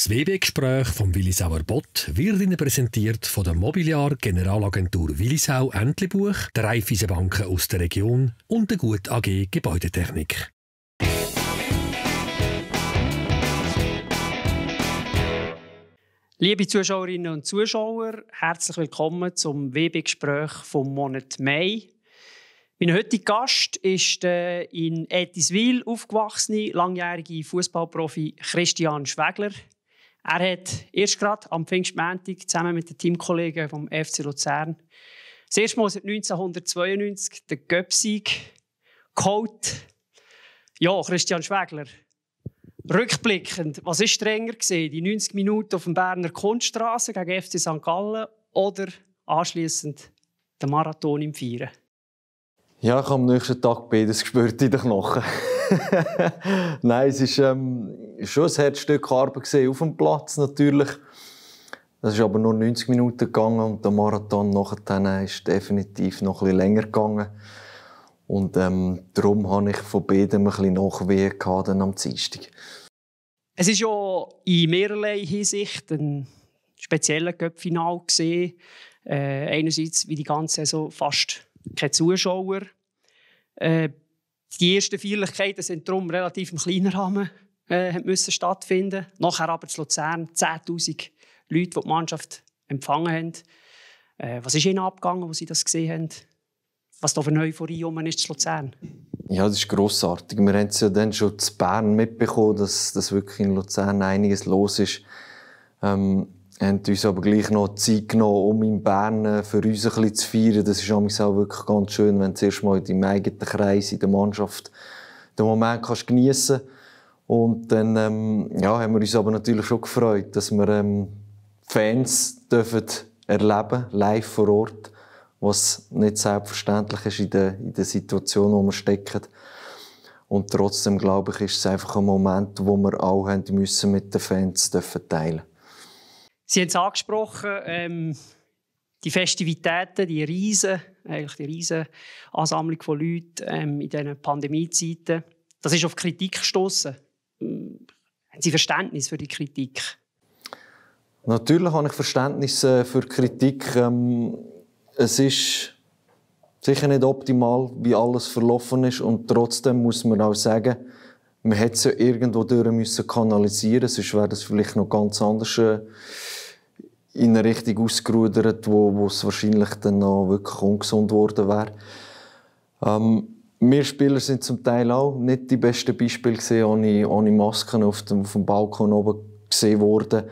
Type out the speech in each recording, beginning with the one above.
Das WB-Gespräch von Willisauer Bott wird Ihnen präsentiert von der Mobiliar Generalagentur Willisau Entlebuch, der Raiffeisenbanken aus der Region und der Gut AG Gebäudetechnik. Liebe Zuschauerinnen und Zuschauer, herzlich willkommen zum WB-Gespräch vom Monat Mai. Mein heutiger Gast ist der äh, in Etiswil aufgewachsene langjährige Fußballprofi Christian Schwegler. Er hat erst gerade am Pfingstmontag zusammen mit den Teamkollegen vom FC Luzern das erste Mal seit 1992 den Göpsig geholt. Ja, Christian Schwegler, rückblickend, was war strenger? Gewesen, die 90 Minuten auf der Berner Kunststraße gegen FC St. Gallen oder anschließend den Marathon im Vieren? Ja, ich habe am nächsten Tag beides gespürt in den Knochen. Nein, es war ähm, schon ein Herzstück Arbeit auf dem Platz natürlich. Das ist aber nur 90 Minuten gegangen und der Marathon nachher ist definitiv noch etwas länger gegangen. Und ähm, darum hatte ich von beiden ein bisschen am Dienstag. Es ist ja in mehrerlei Hinsicht ein spezieller Cup-Final Äh, einerseits wie die ganze Saison fast keine Zuschauer. Äh, die ersten Feierlichkeiten sind darum relativ im kleinen Rahmen äh, müssen stattfinden. Nachher aber zu Luzern 10.000 Leute, die die Mannschaft empfangen haben. Äh, was ist ihnen abgegangen, als sie das gesehen haben? Was da für eine Euphorie um ist zu Luzern? Ja, das ist grossartig. Wir haben es ja dann schon zu Bern mitbekommen, dass, dass wirklich in Luzern einiges los ist. Ähm, haben uns aber gleich noch Zeit genommen, um in Bern äh, für uns ein bisschen zu feiern. Das ist auch wirklich ganz schön, wenn du zuerst mal in deinem eigenen Kreis, in der Mannschaft, den Moment kannst geniessen Und dann ähm, ja, haben wir uns aber natürlich schon gefreut, dass wir ähm, Fans dürfen erleben live vor Ort, was nicht selbstverständlich ist in der, in der Situation, in der wir stecken. Und trotzdem, glaube ich, ist es einfach ein Moment, wo wir auch haben müssen mit den Fans dürfen teilen Sie haben es angesprochen, ähm, die Festivitäten, die riesen, eigentlich die riesen Ansammlung von Leuten ähm, in diesen Pandemiezeiten. Das ist auf Kritik gestoßen. Hm, haben Sie Verständnis für die Kritik? Natürlich habe ich Verständnis äh, für Kritik. Ähm, es ist sicher nicht optimal, wie alles verlaufen ist und trotzdem muss man auch sagen, man hätte es ja irgendwo durch müssen kanalisieren, sonst wäre das vielleicht noch ganz anders äh, in eine Richtung ausgerudert, wo, wo es wahrscheinlich dann noch wirklich ungesund geworden wäre. Ähm, wir Spieler sind zum Teil auch nicht die besten Beispiele gesehen, ohne, ohne Masken auf dem, auf dem Balkon oben gesehen worden.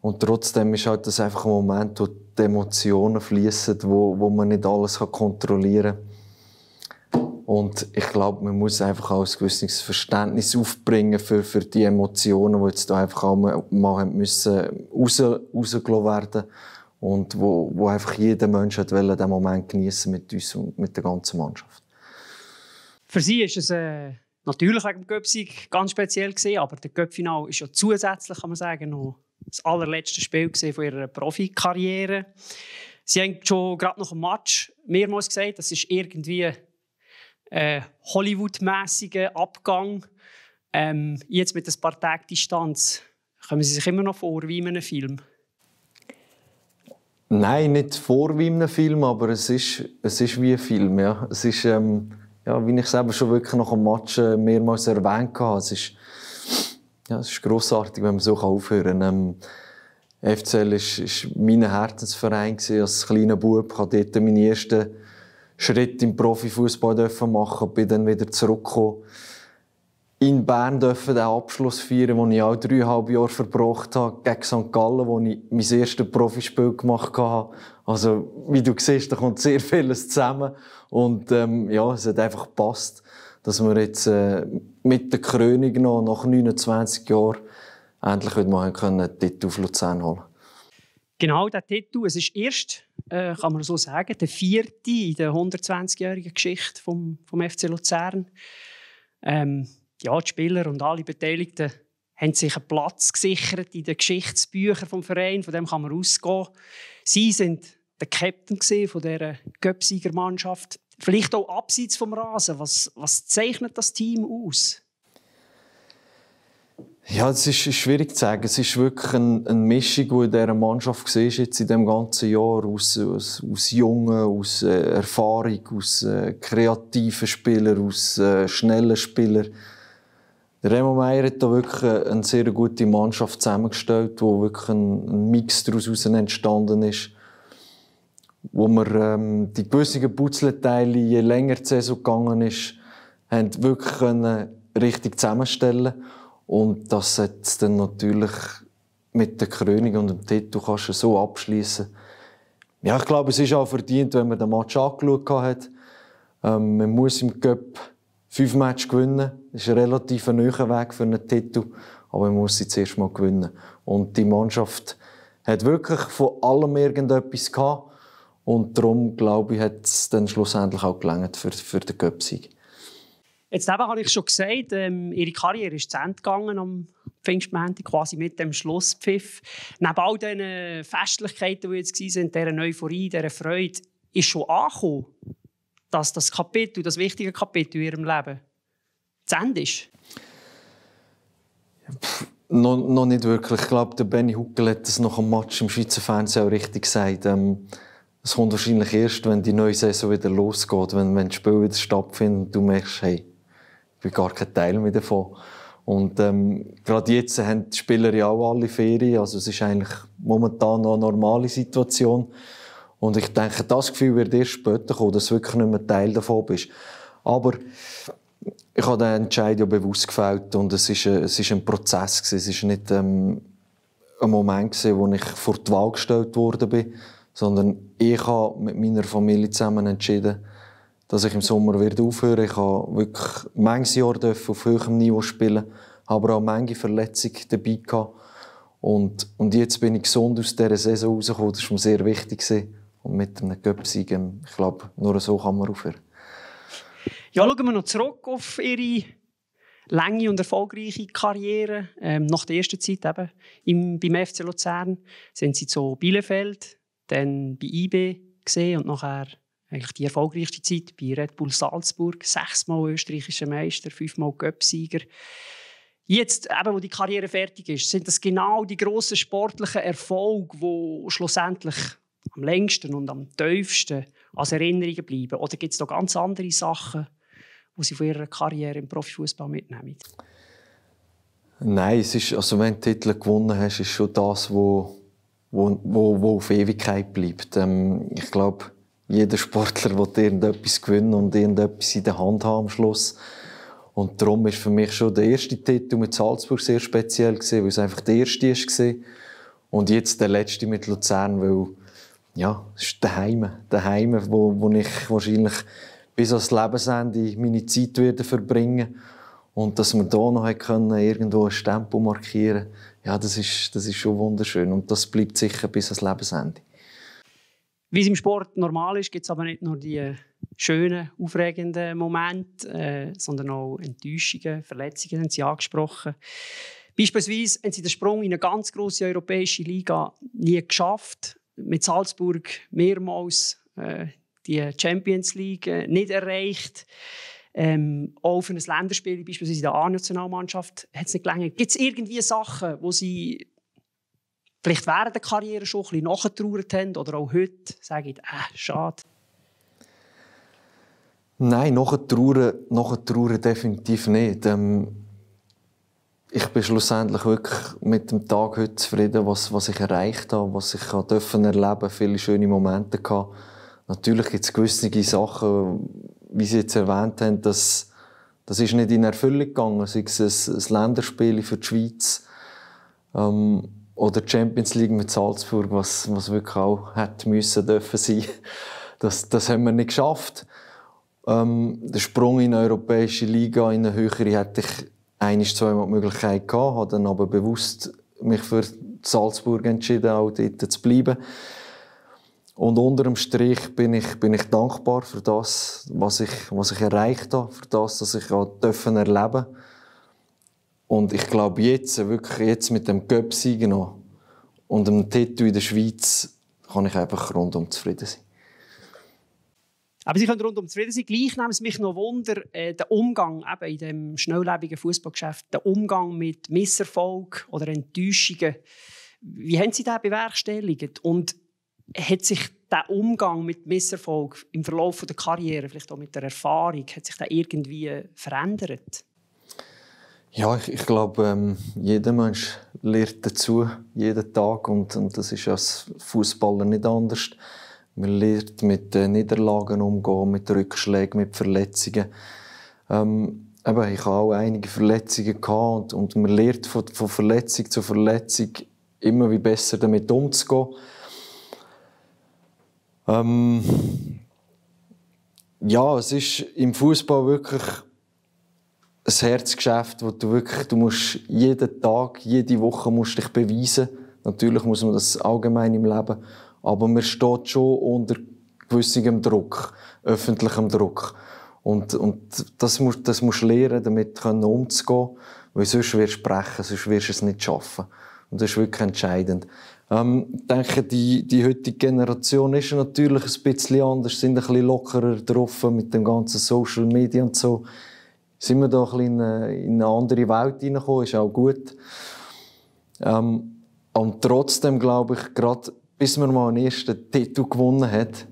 Und trotzdem ist halt das einfach ein Moment, wo die Emotionen fließen, wo, wo man nicht alles kontrollieren kann und ich glaube, man muss einfach auch ein gewisses Verständnis aufbringen für, für die Emotionen, die jetzt da einfach auch mal, mal müssen raus, rausgelassen werden und wo, wo einfach jeder Mensch hat wollen, den Moment genießen mit uns und mit der ganzen Mannschaft. Für sie ist es äh, natürlich wegen dem Göpsig ganz speziell gewesen, aber der Göpfinal ist ja zusätzlich, kann man sagen, noch das allerletzte Spiel von ihrer Profikarriere. Sie haben schon gerade noch dem Match mehrmals gesagt, das ist irgendwie äh, Hollywood-mäßigen Abgang. Ähm, jetzt mit ein paar Tagen Distanz, kommen Sie sich immer noch vor wie in einem Film? Nein, nicht vor wie in einem Film, aber es ist, es ist wie ein Film. Ja. Es ist, ähm, ja, wie ich selber schon wirklich nach dem Match äh, mehrmals erwähnt habe, es ist, ja, es ist grossartig, wenn man so aufhören kann. Ähm, FCL war mein Herzensverein. Als kleiner Bub hatte ich dort meine ersten Schritt im Profifußball dürfen machen, bin dann wieder zurückgekommen. In Bern dürfen den Abschluss feiern, den ich auch dreieinhalb Jahre verbracht habe, gegen St. Gallen, wo ich mein erstes Profispiel gemacht habe. Also, wie du siehst, da kommt sehr vieles zusammen. Und, ähm, ja, es hat einfach gepasst, dass wir jetzt, äh, mit der Krönung noch, nach 29 Jahren, endlich heute mal einen Titel auf Luzern holen können. Genau, der Titel. Es ist erst äh, kann man so sagen, der vierte in der 120-jährigen Geschichte vom, vom FC Luzern. Ähm, ja, die Spieler und alle Beteiligten haben sich einen Platz gesichert in den Geschichtsbüchern vom Verein, von dem kann man ausgehen. Sie sind der Captain von dieser Göpsiger Mannschaft. Vielleicht auch abseits vom Rasen. Was, was zeichnet das Team aus? Ja, es ist schwierig zu sagen. Es ist wirklich eine, eine Mischung, die in dieser Mannschaft war, jetzt in dem ganzen Jahr, aus, aus, aus Jungen, aus äh, Erfahrung, aus äh, kreativen Spielern, aus äh, schnellen Spielern. Remo Meyer hat da wirklich eine sehr gute Mannschaft zusammengestellt, wo wirklich ein, ein Mix daraus entstanden ist. Wo wir ähm, die gewissen Putzleteile, je länger die Saison gegangen ist, haben wirklich können richtig zusammenstellen konnten. Und das setzt dann natürlich mit der Krönung und dem Titel kannst du so abschließen. Ja, ich glaube, es ist auch verdient, wenn man den Match angeschaut hat. Ähm, man muss im Cup fünf Matches gewinnen. Das ist ein relativ neuer Weg für einen Titel. Aber man muss sie zuerst mal gewinnen. Und die Mannschaft hat wirklich von allem irgendetwas gehabt. Und darum, glaube ich, hat es dann schlussendlich auch gelangt für, für den Cup-Sieg. Jetzt habe ich schon gesagt, ähm, Ihre Karriere ist zu Ende gegangen am Pfingstmontag, quasi mit dem Schlusspfiff. Neben all diesen Festlichkeiten, die jetzt waren, dieser Euphorie, dieser Freude, ist schon angekommen, dass das Kapitel, das wichtige Kapitel in Ihrem Leben zu Ende ist? noch, noch nicht wirklich. Ich glaube, der Benny Huckel hat das nach dem Match im Schweizer Fernsehen auch richtig gesagt. Ähm, es kommt wahrscheinlich erst, wenn die neue Saison wieder losgeht, wenn, wenn das Spiel wieder stattfindet und du merkst, hey, bin gar kein Teil mehr davon. Und ähm, gerade jetzt haben die Spieler ja auch alle Ferien, also es ist eigentlich momentan noch eine normale Situation. Und ich denke, das Gefühl wird erst später kommen, dass du wirklich nicht mehr Teil davon bist. Aber ich habe den Entscheid ja bewusst gefällt und es ist, ein, äh, es ist ein Prozess gewesen. Es ist nicht ähm, ein Moment gewesen, wo ich vor die Wahl gestellt worden bin, sondern ich habe mit meiner Familie zusammen entschieden, dass ich im Sommer werde aufhören Ich habe wirklich manches Jahr auf höherem Niveau spielen aber auch manche Verletzungen dabei gehabt. Und, und jetzt bin ich gesund aus dieser Saison rausgekommen. Das war sehr wichtig. Und mit einem Göpsig, ich glaube, nur so kann man aufhören. Ja, schauen wir noch zurück auf Ihre lange und erfolgreiche Karriere. Ähm, nach der ersten Zeit eben im, beim FC Luzern sind Sie zu Bielefeld, dann bei IB gesehen und nachher eigentlich die erfolgreichste Zeit bei Red Bull Salzburg, sechsmal österreichischer Meister, fünfmal Göppsieger. Jetzt, eben, wo die Karriere fertig ist, sind das genau die grossen sportlichen Erfolge, die schlussendlich am längsten und am tiefsten als Erinnerungen bleiben? Oder gibt es noch ganz andere Sachen, die Sie von Ihrer Karriere im Profifußball mitnehmen? Nein, es ist, also wenn du Titel gewonnen hast, ist schon das, was wo, wo, wo auf Ewigkeit bleibt. Ähm, ich glaube, jeder Sportler will irgendetwas gewinnen und irgendetwas in der Hand haben am Schluss. Und darum war für mich schon der erste Titel mit Salzburg sehr speziell gewesen, weil es einfach der erste war. Und jetzt der letzte mit Luzern, weil, ja, es ist daheim. Daheim, wo, wo ich wahrscheinlich bis ans Lebensende meine Zeit werde verbringen Und dass wir hier noch können, irgendwo ein Stempel markieren ja, das ist, das ist schon wunderschön. Und das bleibt sicher bis ans Lebensende. Wie es im Sport normal ist, gibt es aber nicht nur die schönen, aufregenden Momente, äh, sondern auch Enttäuschungen, Verletzungen haben Sie angesprochen. Beispielsweise haben Sie den Sprung in eine ganz große europäische Liga nie geschafft. Mit Salzburg mehrmals äh, die Champions League äh, nicht erreicht. Ähm, auch für ein Länderspiel, beispielsweise in der A-Nationalmannschaft, hat es nicht gelangt. Gibt es irgendwie Sachen, wo Sie vielleicht während der Karriere schon ein bisschen nachgetrauert haben oder auch heute sagen, äh, schade? Nein, nachgetrauert nachgetrauern definitiv nicht. Ähm, ich bin schlussendlich wirklich mit dem Tag heute zufrieden, was, was ich erreicht habe, was ich habe dürfen viele schöne Momente gehabt. Natürlich gibt es gewisse Sachen, wie Sie jetzt erwähnt haben, dass das ist nicht in Erfüllung gegangen, sei es ein, ein Länderspiel für die Schweiz. Ähm, oder die Champions League mit Salzburg, was, was wirklich auch hätte müssen dürfen sein. Das, das haben wir nicht geschafft. Ähm, der Sprung in die europäische Liga, in eine höhere, hätte ich ein, bis zweimal die Möglichkeit gehabt, habe dann aber bewusst mich für Salzburg entschieden, auch dort zu bleiben. Und unter dem Strich bin ich, bin ich dankbar für das, was ich, was ich erreicht habe, für das, was ich auch erleben durfte. Und ich glaube jetzt, wirklich jetzt mit dem Göpsigen noch und dem Titel in der Schweiz, kann ich einfach rundum zufrieden sein. Aber Sie können rundum zufrieden sein. Gleich nehmen es mich noch Wunder, äh, der Umgang eben in dem schnelllebigen Fußballgeschäft, der Umgang mit Misserfolg oder Enttäuschungen. Wie haben Sie das bewerkstelligt? Und hat sich der Umgang mit Misserfolg im Verlauf der Karriere, vielleicht auch mit der Erfahrung, hat sich da irgendwie verändert? Ja, ich, ich glaube, ähm, jeder Mensch lernt dazu, jeden Tag. Und, und das ist als Fußballer nicht anders. Man lernt mit äh, Niederlagen umgehen, mit Rückschlägen, mit Verletzungen. Ähm, aber ich habe auch einige Verletzungen gehabt und, und man lernt von, von Verletzung zu Verletzung immer wie besser damit umzugehen. Ähm, ja, es ist im Fußball wirklich ein Herzgeschäft, wo du wirklich, du musst jeden Tag, jede Woche musst dich beweisen. Natürlich muss man das allgemein im Leben, aber man steht schon unter gewissem Druck, öffentlichem Druck. Und, und das musst, das musst du lernen, damit können umzugehen, weil sonst wirst du brechen, sonst wirst du es nicht schaffen. Und das ist wirklich entscheidend. Ähm, ich denke, die, die heutige Generation ist natürlich ein bisschen anders, sind ein bisschen lockerer drauf mit dem ganzen Social Media und so sind wir da ein bisschen in eine, andere Welt hineingekommen, ist auch gut. Ähm, und trotzdem glaube ich, gerade bis man mal einen ersten Titel gewonnen hat,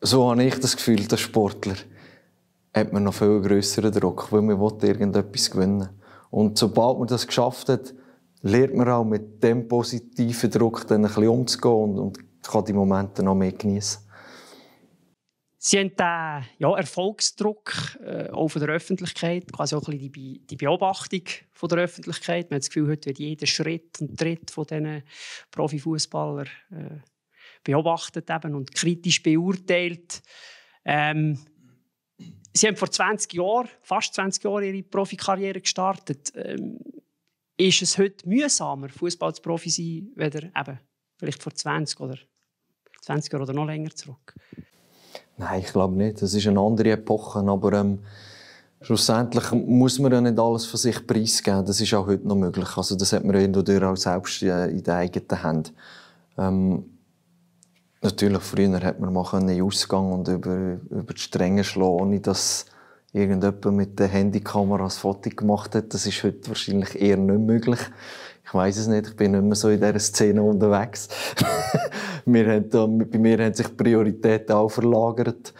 so habe ich das Gefühl, der Sportler hat man noch viel größeren Druck, weil man will irgendetwas gewinnen Und sobald man das geschafft hat, lernt man auch mit dem positiven Druck dann ein bisschen umzugehen und, und kann die Momente noch mehr genießen. Sie haben den ja, Erfolgsdruck äh, auch von der Öffentlichkeit, quasi auch ein bisschen die, Be die Beobachtung von der Öffentlichkeit. Man hat das Gefühl, heute wird jeder Schritt und Tritt von diesen Profifußballern äh, beobachtet eben und kritisch beurteilt. Ähm, Sie haben vor 20 Jahren, fast 20 Jahren, Ihre Profikarriere gestartet. Ähm, ist es heute mühsamer, Fußball zu Profi sein, weder vielleicht vor 20 oder 20 Jahren oder noch länger zurück? Nein, ich glaube nicht. Das ist eine andere Epoche, aber ähm, schlussendlich muss man ja nicht alles von sich preisgeben. Das ist auch heute noch möglich. Also das hat man ja auch selbst äh, in der eigenen Hand. Ähm, natürlich, früher hat man mal einen Ausgang und über, über die Stränge schlagen, ohne dass irgendjemand mit der Handykamera ein Foto gemacht hat. Das ist heute wahrscheinlich eher nicht möglich. Ich weiß es nicht, ich bin nicht mehr so in dieser Szene unterwegs. Wir haben da, bei mir haben sich die Prioritäten auch verlagert.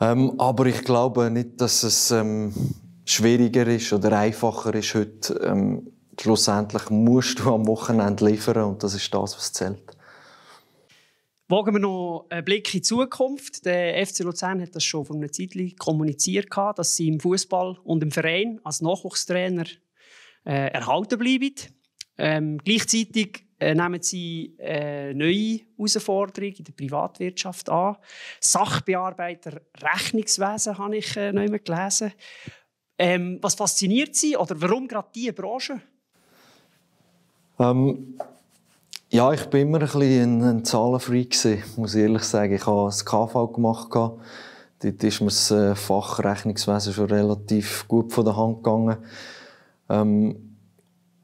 Ähm, aber ich glaube nicht, dass es ähm, schwieriger ist oder einfacher ist heute. Ähm, schlussendlich musst du am Wochenende liefern und das ist das, was zählt. Wagen wir noch einen Blick in die Zukunft. Der FC Luzern hat das schon vor einer Zeit kommuniziert, dass sie im Fußball und im Verein als Nachwuchstrainer äh, erhalten bleiben. Ähm, gleichzeitig äh, nehmen sie äh, neue Herausforderungen in der Privatwirtschaft an. Sachbearbeiter Rechnungswesen habe ich äh, noch gelesen. Ähm, was fasziniert Sie oder warum gerade diese Branche? Ähm, ja, ich bin immer ein bisschen ein, ein Zahlenfreak muss ich ehrlich sagen. Ich habe das KV gemacht. Dort ist mir das äh, Fach Rechnungswesen schon relativ gut von der Hand gegangen. Ähm,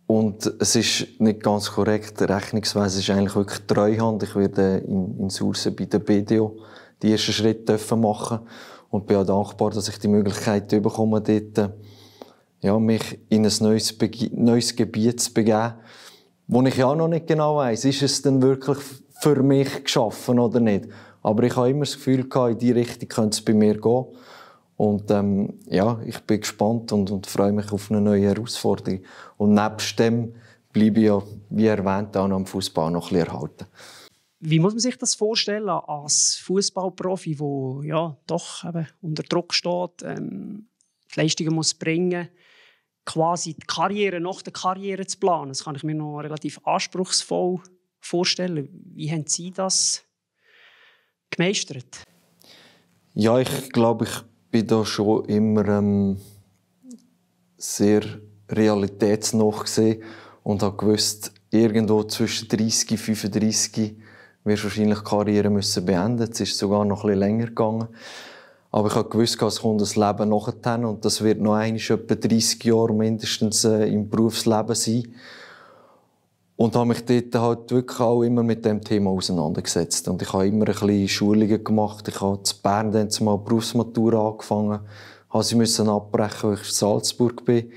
und es ist nicht ganz korrekt. Die Rechnungsweise ist eigentlich wirklich Treuhand. Ich werde in, in Sursen bei der BDO die ersten Schritte dürfen machen und bin auch dankbar, dass ich die Möglichkeit bekomme, dort, äh, ja, mich in ein neues, neues Gebiet zu begeben, wo ich ja noch nicht genau weiss, ist es denn wirklich für mich geschaffen oder nicht. Aber ich habe immer das Gefühl gehabt, in die Richtung könnte es bei mir gehen. Und ähm, ja, ich bin gespannt und, und freue mich auf eine neue Herausforderung. Und nebst dem bleibe ich ja, wie erwähnt, auch am Fußball noch ein bisschen erhalten. Wie muss man sich das vorstellen als Fußballprofi, der ja doch eben unter Druck steht, ähm, die Leistungen muss bringen, quasi die Karriere nach der Karriere zu planen? Das kann ich mir noch relativ anspruchsvoll vorstellen. Wie haben Sie das gemeistert? Ja, ich glaube, ich bin da schon immer ähm, sehr realitätsnah gesehen und habe gewusst, irgendwo zwischen 30 und 35 wirst wahrscheinlich die Karriere müssen beenden. Es ist sogar noch ein bisschen länger gegangen. Aber ich habe gewusst, es kommt ein Leben nachher und das wird noch einmal etwa 30 Jahre mindestens äh, im Berufsleben sein. Und habe mich dort halt wirklich auch immer mit dem Thema auseinandergesetzt. Und ich habe immer ein bisschen Schulungen gemacht. Ich habe zu Bern dann mal Berufsmatur angefangen. Habe sie müssen abbrechen, weil ich in Salzburg bin.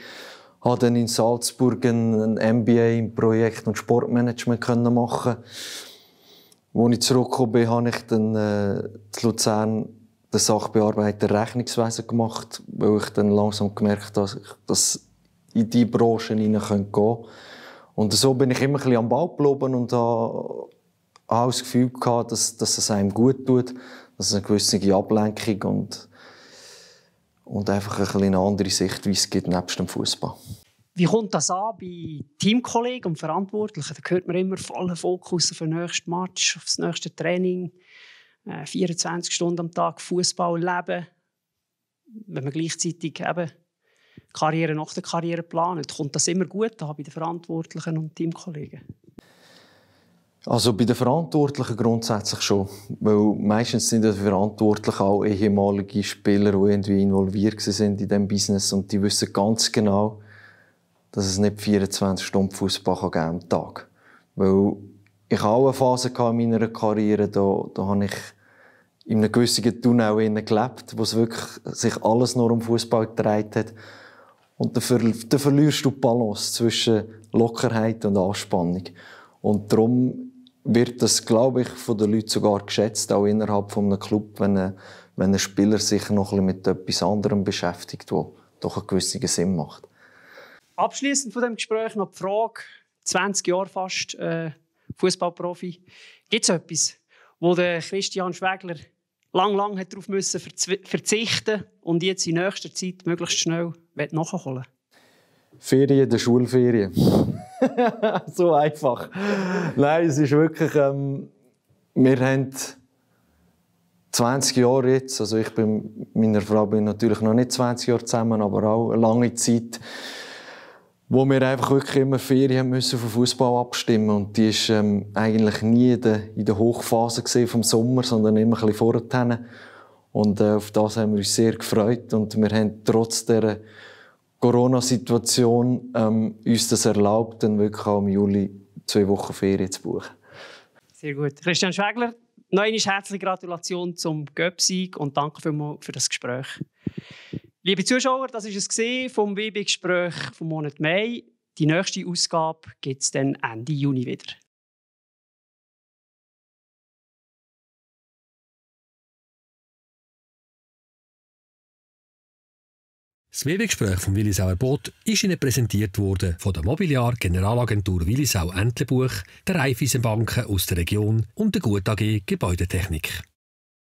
Habe dann in Salzburg ein MBA im Projekt- und Sportmanagement können machen Als ich zurückgekommen bin, habe ich dann äh, in Luzern den Sachbearbeiter Rechnungswesen gemacht, weil ich dann langsam gemerkt habe, dass ich in diese Branche hinein gehen könnte. Und so bin ich immer ein bisschen am Ball geblieben und habe auch das Gefühl gehabt, dass, dass es einem gut tut, dass es eine gewisse Ablenkung und, und einfach ein bisschen eine andere Sichtweise gibt, nebst dem Fußball. Wie kommt das an bei Teamkollegen und Verantwortlichen? Da hört man immer voller Fokus auf den nächsten Match, auf das nächste Training, 24 äh, Stunden am Tag Fußball leben. Wenn man gleichzeitig eben Karriere nach der Karriere planen? Kommt das immer gut an bei den Verantwortlichen und Teamkollegen? Also bei den Verantwortlichen grundsätzlich schon, weil meistens sind die Verantwortlichen auch ehemalige Spieler, die irgendwie involviert sind in diesem Business und die wissen ganz genau, dass es nicht 24 Stunden Fußball geben am Tag. Weil ich auch eine Phase in meiner Karriere, da, da habe ich in einem gewissen Tunnel gelebt, wo es wirklich sich alles nur um Fußball gedreht hat. Und dann, ver dann verlierst du die Balance zwischen Lockerheit und Anspannung. Und darum wird das, glaube ich, von den Leuten sogar geschätzt, auch innerhalb eines einem Club, wenn ein, wenn ein Spieler sich noch ein bisschen mit etwas anderem beschäftigt, wo doch einen gewissen Sinn macht. Abschließend von dem Gespräch noch die Frage: 20 Jahre fast äh, Fußballprofi. Gibt es etwas, wo der Christian Schwegler lang, lang hat darauf müssen verzichten und jetzt in nächster Zeit möglichst schnell nachholen Ferien der Schulferien. so einfach. Nein, es ist wirklich. Ähm, wir haben 20 Jahre jetzt. Also ich bin mit meiner Frau bin natürlich noch nicht 20 Jahre zusammen, aber auch eine lange Zeit wo wir einfach wirklich immer Ferien müssen für Fußball abstimmen und die ist ähm, eigentlich nie in der, in der Hochphase vom Sommer, sondern immer ein bisschen vorher. Und äh, auf das haben wir uns sehr gefreut und wir haben trotz der Corona-Situation ähm, uns das erlaubt, dann wirklich auch im Juli zwei Wochen Ferien zu buchen. Sehr gut. Christian Schwegler, noch eine herzliche Gratulation zum Göpsieg und danke für das Gespräch. Liebe Zuschauer, das war es vom WB-Gespräch vom Monat Mai. Die nächste Ausgabe gibt es dann Ende Juni wieder. Das WW-Gespräch vom Willisauer Boot ist Ihnen präsentiert worden von der Mobiliar Generalagentur Willisau Entlebuch, der Raiffeisenbanken aus der Region und der Gut AG Gebäudetechnik.